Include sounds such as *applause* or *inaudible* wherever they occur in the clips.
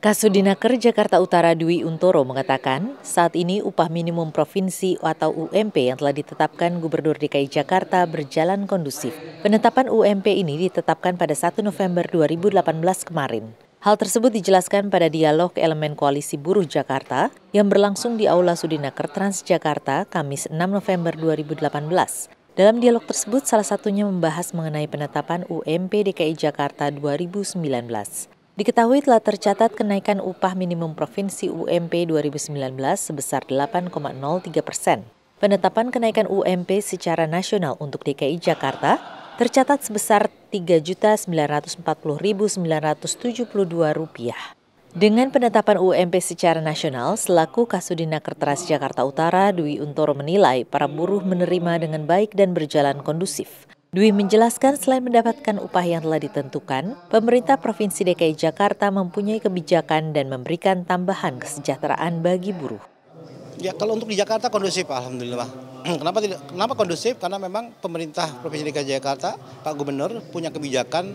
Kasudinaker Jakarta Utara Dwi Untoro mengatakan, saat ini upah minimum provinsi atau UMP yang telah ditetapkan Gubernur DKI Jakarta berjalan kondusif. Penetapan UMP ini ditetapkan pada 1 November 2018 kemarin. Hal tersebut dijelaskan pada dialog elemen koalisi buruh Jakarta yang berlangsung di Aula Sudinaker Transjakarta Kamis 6 November 2018. Dalam dialog tersebut, salah satunya membahas mengenai penetapan UMP DKI Jakarta 2019. Diketahui telah tercatat kenaikan upah minimum provinsi UMP 2019 sebesar 8,03 persen. Penetapan kenaikan UMP secara nasional untuk DKI Jakarta tercatat sebesar Rp3.940.972. Dengan penetapan UMP secara nasional, selaku Kasudina Kertras Jakarta Utara, Dwi Untoro menilai para buruh menerima dengan baik dan berjalan kondusif. Dwi menjelaskan selain mendapatkan upah yang telah ditentukan, pemerintah Provinsi DKI Jakarta mempunyai kebijakan dan memberikan tambahan kesejahteraan bagi buruh. Ya kalau untuk di Jakarta kondusif alhamdulillah. *clears throat* Kenapa tidak kenapa kondusif? Karena memang pemerintah Provinsi DKI Jakarta, Pak Gubernur punya kebijakan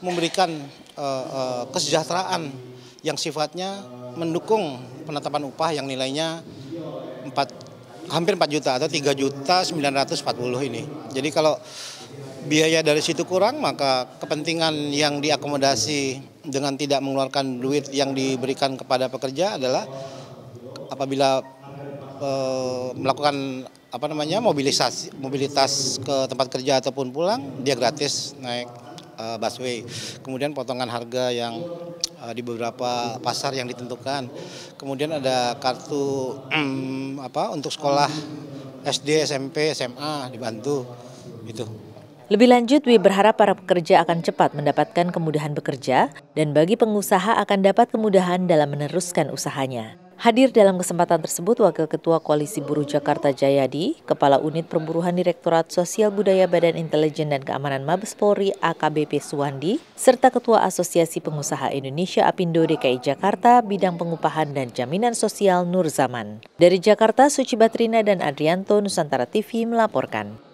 memberikan uh, uh, kesejahteraan yang sifatnya mendukung penetapan upah yang nilainya 4 hampir 4 juta atau 3 juta 940 ini. Jadi kalau biaya dari situ kurang maka kepentingan yang diakomodasi dengan tidak mengeluarkan duit yang diberikan kepada pekerja adalah apabila e, melakukan apa namanya mobilisasi mobilitas ke tempat kerja ataupun pulang dia gratis naik uh, busway. Kemudian potongan harga yang uh, di beberapa pasar yang ditentukan. Kemudian ada kartu um, apa untuk sekolah SD, SMP, SMA dibantu gitu. Lebih lanjut, Wi berharap para pekerja akan cepat mendapatkan kemudahan bekerja dan bagi pengusaha akan dapat kemudahan dalam meneruskan usahanya. Hadir dalam kesempatan tersebut Wakil Ketua Koalisi Buruh Jakarta Jayadi, Kepala Unit Perburuhan Direktorat Sosial Budaya Badan Intelijen dan Keamanan Mabes Polri AKBP Suwandi, serta Ketua Asosiasi Pengusaha Indonesia Apindo DKI Jakarta Bidang Pengupahan dan Jaminan Sosial Nur Zaman. Dari Jakarta, Suci Batrina dan Adrianto Nusantara TV melaporkan.